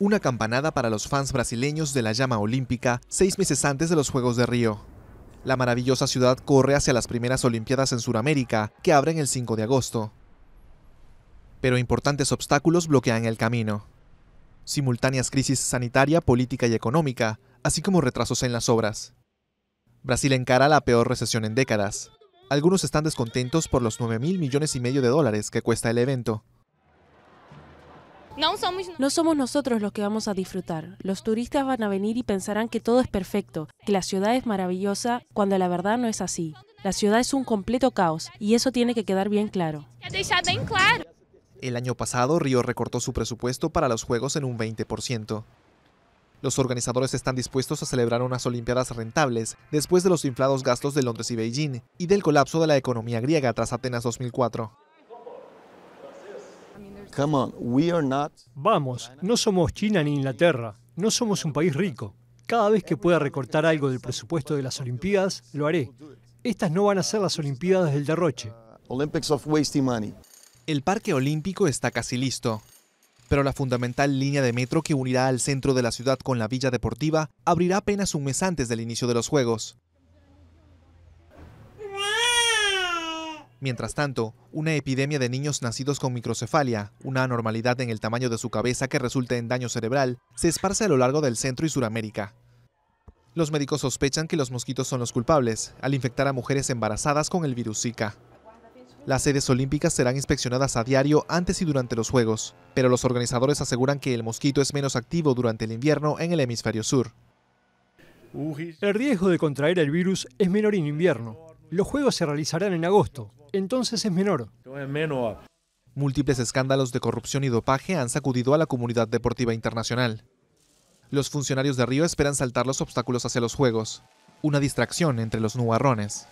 una campanada para los fans brasileños de la llama olímpica seis meses antes de los Juegos de Río. La maravillosa ciudad corre hacia las primeras Olimpiadas en Sudamérica, que abren el 5 de agosto. Pero importantes obstáculos bloquean el camino. Simultáneas crisis sanitaria, política y económica, así como retrasos en las obras. Brasil encara la peor recesión en décadas. Algunos están descontentos por los 9 mil millones y medio de dólares que cuesta el evento. No somos nosotros los que vamos a disfrutar. Los turistas van a venir y pensarán que todo es perfecto, que la ciudad es maravillosa, cuando la verdad no es así. La ciudad es un completo caos y eso tiene que quedar bien claro. El año pasado, Río recortó su presupuesto para los Juegos en un 20%. Los organizadores están dispuestos a celebrar unas Olimpiadas rentables después de los inflados gastos de Londres y Beijing y del colapso de la economía griega tras Atenas 2004. Vamos, no somos China ni Inglaterra, no somos un país rico. Cada vez que pueda recortar algo del presupuesto de las Olimpiadas, lo haré. Estas no van a ser las Olimpiadas del derroche. El Parque Olímpico está casi listo, pero la fundamental línea de metro que unirá al centro de la ciudad con la villa deportiva abrirá apenas un mes antes del inicio de los Juegos. Mientras tanto, una epidemia de niños nacidos con microcefalia, una anormalidad en el tamaño de su cabeza que resulta en daño cerebral, se esparce a lo largo del centro y Suramérica. Los médicos sospechan que los mosquitos son los culpables, al infectar a mujeres embarazadas con el virus Zika. Las sedes olímpicas serán inspeccionadas a diario antes y durante los Juegos, pero los organizadores aseguran que el mosquito es menos activo durante el invierno en el hemisferio sur. El riesgo de contraer el virus es menor en invierno, los juegos se realizarán en agosto, entonces es menor. Múltiples escándalos de corrupción y dopaje han sacudido a la comunidad deportiva internacional. Los funcionarios de Río esperan saltar los obstáculos hacia los Juegos, una distracción entre los nubarrones.